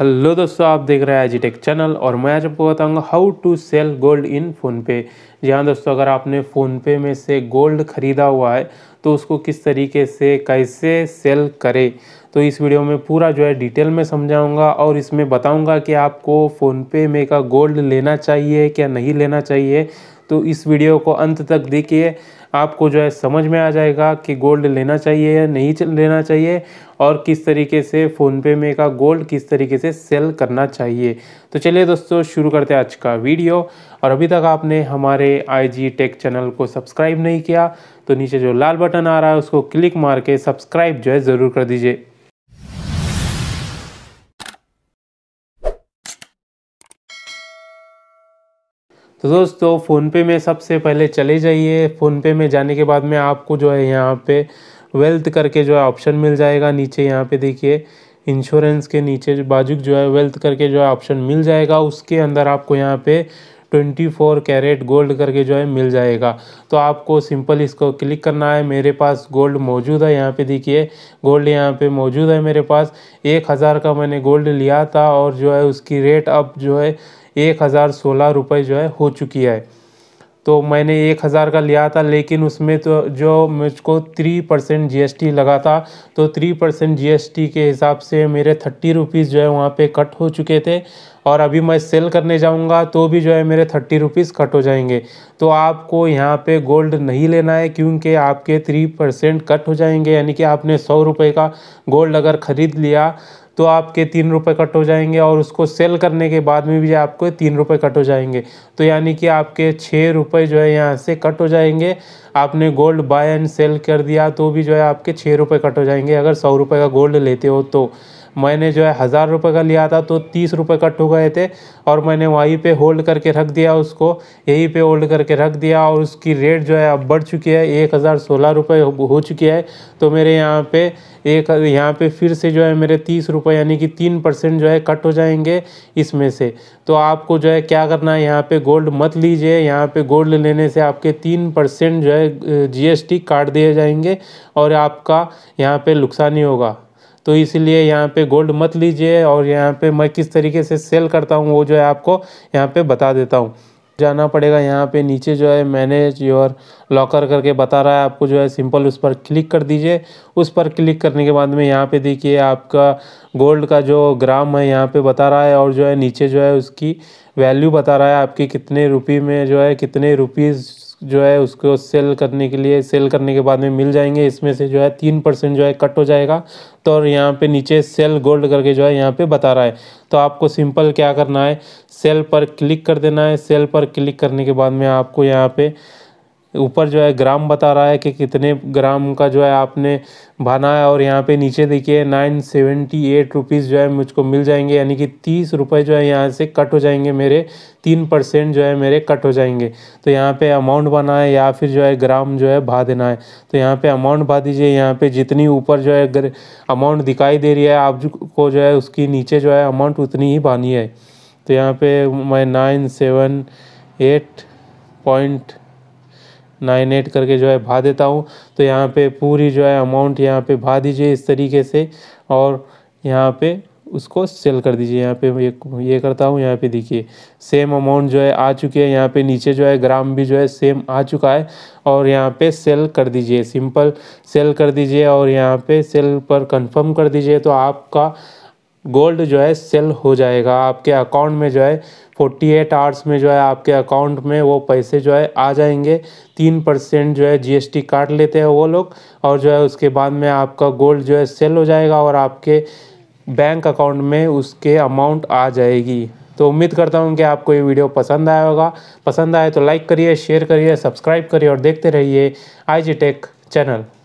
hello दोस्तों आप देख रहे हैं एजीटेक चैनल और मैं आज आपको बताऊंगा how to sell gold in PhonePe जी हाँ दोस्तों अगर आपने फ़ोनपे में से गोल्ड ख़रीदा हुआ है तो उसको किस तरीके से कैसे सेल करें तो इस वीडियो में पूरा जो है डिटेल में समझाऊंगा और इसमें बताऊंगा कि आपको फ़ोनपे में का गोल्ड लेना चाहिए क्या नहीं लेना चाहिए तो इस वीडियो को अंत तक देखिए आपको जो है समझ में आ जाएगा कि गोल्ड लेना चाहिए या नहीं लेना चाहिए और किस तरीके से फ़ोनपे में का गोल्ड किस तरीके से सेल करना चाहिए तो चलिए दोस्तों शुरू करते हैं आज का वीडियो और अभी तक आपने हमारे आईजी टेक चैनल को सब्सक्राइब नहीं किया तो नीचे जो लाल बटन आ रहा है उसको क्लिक मार के सब्सक्राइब जो है ज़रूर कर दीजिए तो दोस्तों फ़ोनपे में सबसे पहले चले जाइए फ़ोनपे में जाने के बाद में आपको जो है यहाँ पे वेल्थ करके जो है ऑप्शन मिल जाएगा नीचे यहाँ पे देखिए इंश्योरेंस के नीचे बाजू जो है वेल्थ करके जो है ऑप्शन मिल जाएगा उसके अंदर आपको यहाँ पे ट्वेंटी फोर कैरेट गोल्ड करके जो है मिल जाएगा तो आपको सिंपल इसको क्लिक करना है मेरे पास गोल्ड मौजूद है यहाँ पे देखिए गोल्ड यहाँ पे मौजूद है मेरे पास एक हज़ार का मैंने गोल्ड लिया था और जो है उसकी रेट अब जो है एक हज़ार सोलह रुपये जो है हो चुकी है तो मैंने एक हज़ार का लिया था लेकिन उसमें तो जो मुझको थ्री परसेंट जी लगा था तो थ्री परसेंट जी के हिसाब से मेरे थर्टी रुपीज़ जो है वहाँ पे कट हो चुके थे और अभी मैं सेल करने जाऊँगा तो भी जो है मेरे थर्टी रुपीज़ कट हो जाएंगे तो आपको यहाँ पे गोल्ड नहीं लेना है क्योंकि आपके थ्री परसेंट कट हो जाएंगे यानी कि आपने सौ रुपये का गोल्ड अगर ख़रीद लिया तो आपके तीन रुपये कट हो जाएंगे और उसको सेल करने के बाद में भी आपको तीन रुपये कट हो जाएंगे तो यानी कि आपके छः रुपये जो है यहाँ से कट हो जाएंगे आपने गोल्ड बाय एंड सेल कर दिया तो भी जो है आपके छः रुपये कट हो जाएंगे अगर सौ रुपये का गोल्ड लेते हो तो मैंने जो है हज़ार रुपये का लिया था तो तीस रुपये कट हो गए थे और मैंने वहीं पे होल्ड करके रख दिया उसको यहीं पे होल्ड करके रख दिया और उसकी रेट जो है अब बढ़ चुकी है एक हज़ार सोलह रुपये हो चुकी है तो मेरे यहाँ पे एक यहाँ पे फिर से जो है मेरे तीस रुपये यानी कि तीन परसेंट जो है कट हो जाएंगे इसमें से तो आपको जो है क्या करना है यहाँ पर गोल्ड मत लीजिए यहाँ पर गोल्ड लेने से आपके तीन परसेंट जो है है जीएसटी काट दिए जाएंगे और आपका यहाँ पे नुकसान ही होगा तो इसीलिए यहाँ पे गोल्ड मत लीजिए और यहाँ पे मैं किस तरीके से सेल करता हूँ वो जो है आपको यहाँ पे बता देता हूँ जाना पड़ेगा यहाँ पे नीचे जो है मैनेज योर लॉकर करके बता रहा है आपको जो है सिंपल उस पर क्लिक कर दीजिए उस पर क्लिक करने के बाद में यहाँ पे देखिए आपका गोल्ड का जो ग्राम है यहाँ पे बता रहा है और जो है नीचे जो है उसकी वैल्यू बता रहा है आपकी कितने रुपये में जो है कितने रुपीज़ जो है उसको सेल करने के लिए सेल करने के बाद में मिल जाएंगे इसमें से जो है तीन परसेंट जो है कट हो जाएगा तो और यहाँ पे नीचे सेल गोल्ड करके जो है यहाँ पे बता रहा है तो आपको सिंपल क्या करना है सेल पर क्लिक कर देना है सेल पर क्लिक करने के बाद में आपको यहाँ पे ऊपर जो है ग्राम बता रहा है कि कितने ग्राम का जो है आपने बनाया और यहाँ पे नीचे देखिए नाइन सेवेंटी एट रुपीज़ जो है मुझको मिल जाएंगे यानी कि तीस रुपये जो है यहाँ से कट हो जाएंगे मेरे तीन परसेंट जो है मेरे कट हो जाएंगे तो यहाँ पे अमाउंट बना है या फिर जो है ग्राम जो है भा देना है तो यहाँ पे अमाउंट भा दीजिए यहाँ पे जितनी ऊपर जो है अमाउंट दिखाई दे रही है आपको जो है उसकी नीचे जो है अमाउंट उतनी ही बानी है तो यहाँ पे मैं nine seven eight point nine eight करके जो है भा देता हूँ तो यहाँ पे पूरी जो है अमाउंट यहाँ पे भा दीजिए इस तरीके से और यहाँ पे उसको सेल कर दीजिए यहाँ पे ये ये करता हूँ यहाँ पे देखिए सेम अमाउंट जो है आ चुकी है यहाँ पे नीचे जो है ग्राम भी जो है सेम आ चुका है और यहाँ पे सेल कर दीजिए सिंपल सेल कर दीजिए और यहाँ पे सेल पर कंफर्म कर दीजिए तो आपका गोल्ड जो है सेल हो जाएगा आपके अकाउंट में जो है फोर्टी एट आवर्स में जो है आपके अकाउंट में वो पैसे जो है आ जाएंगे तीन परसेंट जो है जीएसटी काट लेते हैं वो लोग और जो है उसके बाद में आपका गोल्ड जो है सेल हो जाएगा और आपके बैंक अकाउंट में उसके अमाउंट आ जाएगी तो उम्मीद करता हूँ कि आपको ये वीडियो पसंद आया होगा पसंद आए तो लाइक करिए शेयर करिए सब्सक्राइब करिए और देखते रहिए आई टेक चैनल